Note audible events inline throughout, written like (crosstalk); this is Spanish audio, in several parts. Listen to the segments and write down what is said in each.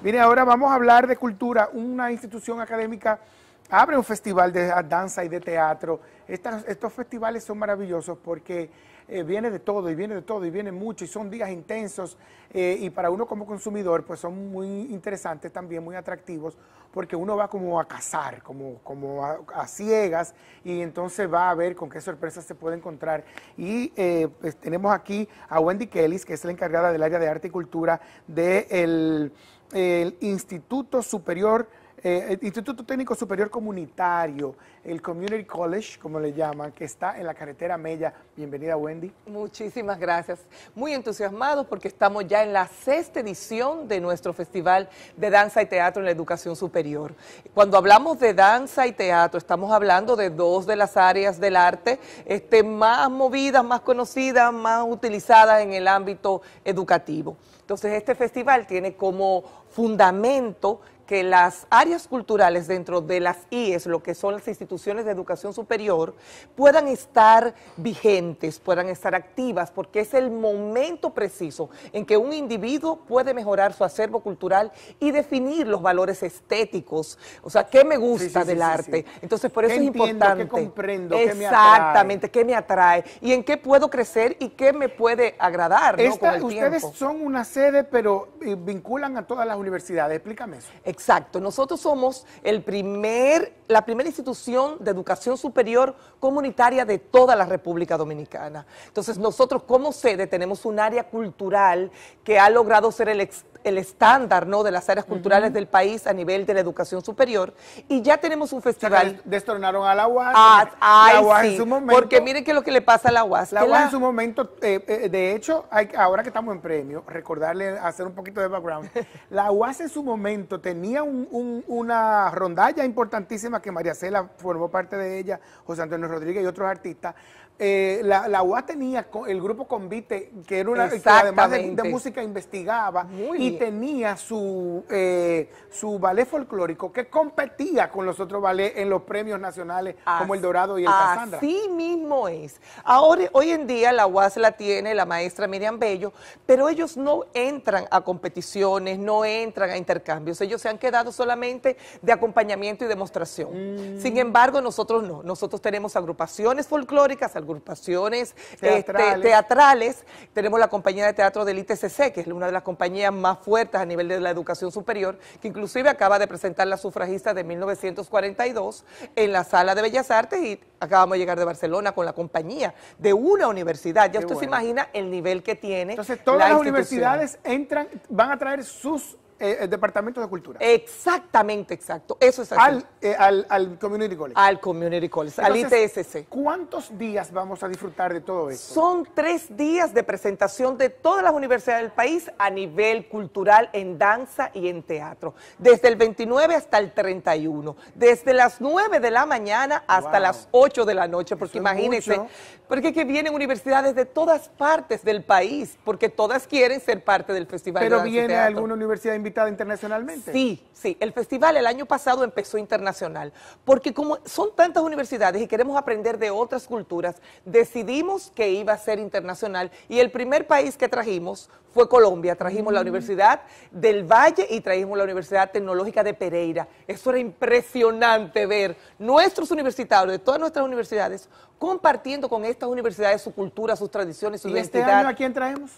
Mire, ahora vamos a hablar de cultura. Una institución académica abre un festival de danza y de teatro. Estas, estos festivales son maravillosos porque eh, viene de todo y viene de todo y viene mucho y son días intensos eh, y para uno como consumidor pues son muy interesantes también, muy atractivos porque uno va como a cazar, como, como a, ciegas y entonces va a ver con qué sorpresas se puede encontrar. Y eh, pues tenemos aquí a Wendy Kelly que es la encargada del área de arte y cultura del de el Instituto Superior eh, el Instituto Técnico Superior Comunitario, el Community College, como le llaman, que está en la carretera Mella. Bienvenida, Wendy. Muchísimas gracias. Muy entusiasmados porque estamos ya en la sexta edición de nuestro Festival de Danza y Teatro en la Educación Superior. Cuando hablamos de danza y teatro, estamos hablando de dos de las áreas del arte este, más movidas, más conocidas, más utilizadas en el ámbito educativo. Entonces, este festival tiene como fundamento que las áreas culturales dentro de las IES, lo que son las instituciones de educación superior, puedan estar vigentes, puedan estar activas, porque es el momento preciso en que un individuo puede mejorar su acervo cultural y definir los valores estéticos, o sea, qué me gusta del arte. Entonces, por eso es importante. ¿Qué comprendo? Exactamente, ¿qué me, atrae? y en qué puedo crecer y qué me puede agradar. ustedes son una sede, pero eh, vinculan a todas las universidad, Explícame eso. Exacto. Nosotros somos el primer, la primera institución de educación superior comunitaria de toda la República Dominicana. Entonces, nosotros como sede tenemos un área cultural que ha logrado ser el, estándar ¿no? de las áreas culturales del país a nivel de la educación superior. Y ya tenemos un festival. Destornaron destronaron a la UAS. Ah, Porque miren qué es lo que le pasa a la UAS. La UAS en su momento, eh, eh, de hecho, ahora que estamos en premio, recordarle, hacer un poquito de background. La (laughs) o hace su momento tenía una rondalla importantísima que María Cela formó parte de ella, José Antonio Rodríguez y otros artistas, eh, la, la, UA tenía el grupo Convite, que era una que además de, música investigaba y tenía su, eh, su ballet folclórico que competía con los otros ballets en los premios nacionales como el Dorado y el Casandra. Así mismo es. Ahora, hoy en día la UAS la tiene la maestra Miriam Bello, pero ellos no entran a competiciones, no entran a intercambios. Ellos se han quedado solamente de acompañamiento y demostración. Mm. Sin embargo, nosotros no. Nosotros tenemos agrupaciones folclóricas, agrupaciones este, teatrales. Tenemos la compañía de teatro del ITCC, que es una de las compañías más fuertes a nivel de la educación superior, que inclusive acaba de presentar la sufragista de 1942 en la Sala de Bellas Artes y acabamos de llegar de Barcelona con la compañía de una universidad. Ya usted se imagina el nivel que tiene. Entonces todas las universidades entran, van a traer sus eh, el Departamento de Cultura. Exactamente, exacto. Eso es así. Al, eh, al, al Community College. Al Community College, al ITSC. ¿Cuántos días vamos a disfrutar de todo eso Son tres días de presentación de todas las universidades del país a nivel cultural en danza y en teatro. Desde el 29 hasta el 31. Desde las 9 de la mañana hasta las 8 de la noche. Porque imagínense, porque que vienen universidades de todas partes del país, porque todas quieren ser parte del Festival Pero de Danza viene alguna universidad invitada internacionalmente? Sí, sí. El festival el año pasado empezó internacional, porque como son tantas universidades y queremos aprender de otras culturas, decidimos que iba a ser internacional y el primer país que trajimos fue Colombia. Trajimos la mm. Universidad del Valle y trajimos la Universidad Tecnológica de Pereira. Eso era impresionante ver nuestros universitarios de todas nuestras universidades compartiendo con estas universidades su cultura, sus tradiciones, su ¿Y este identidad. ¿Este año a quién traemos?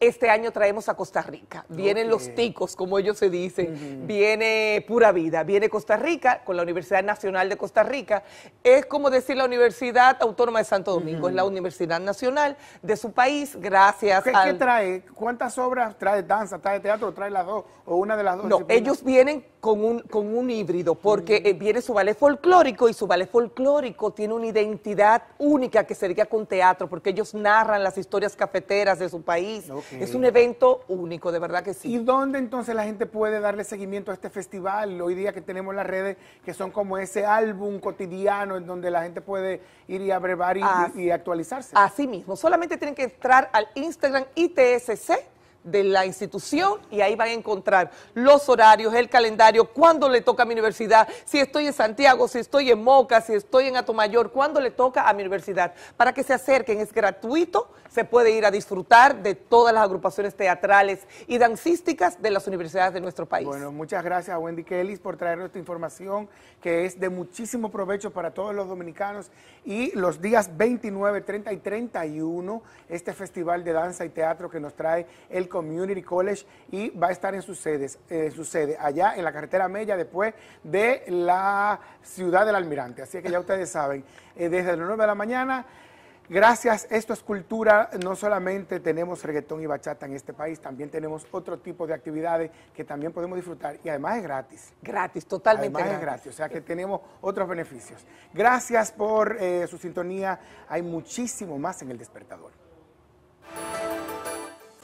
Este año traemos a Costa Rica. Vienen los ticos, como ellos se dicen. Viene pura vida. Viene Costa Rica con la Universidad Nacional de Costa Rica. Es como decir la Universidad Autónoma de Santo Domingo. Es la Universidad Nacional de su país, gracias ¿Qué, ¿Qué trae? ¿Cuántas obras trae danza, trae teatro, trae las dos o una de las dos? No, ellos vienen con un, con un híbrido, porque eh, viene su ballet folclórico y su ballet folclórico tiene una identidad única que sería con teatro, porque ellos narran las historias cafeteras de su país. Es un evento único, de verdad que sí. ¿Y dónde entonces la gente puede darle seguimiento a este festival? Hoy día que tenemos las redes que son como ese álbum cotidiano en donde la gente puede ir y abrevar y, y actualizarse. Así mismo, solamente tienen que entrar al Instagram ITSC de la institución y ahí van a encontrar los horarios, el calendario, cuándo le toca a mi universidad, si estoy en Santiago, si estoy en Moca, si estoy en Atomayor, cuándo le toca a mi universidad. Para que se acerquen, es gratuito, se puede ir a disfrutar de todas las agrupaciones teatrales y dancísticas de las universidades de nuestro país. Bueno, muchas gracias a Wendy Kelly por traernos esta información que es de muchísimo provecho para todos los dominicanos y los días 29, 30 y 31, este festival de danza y teatro que nos trae el Community College y va a estar en sus sedes, en su sede, allá en la carretera Mella, después de la ciudad del Almirante. Así que ya ustedes saben, eh, desde las 9 de la mañana. Gracias, esto es cultura. No solamente tenemos reggaetón y bachata en este país, también tenemos otro tipo de actividades que también podemos disfrutar y además es gratis. Gratis, totalmente además gratis. o sea que tenemos otros beneficios. Gracias por eh, su sintonía. Hay muchísimo más en el despertador.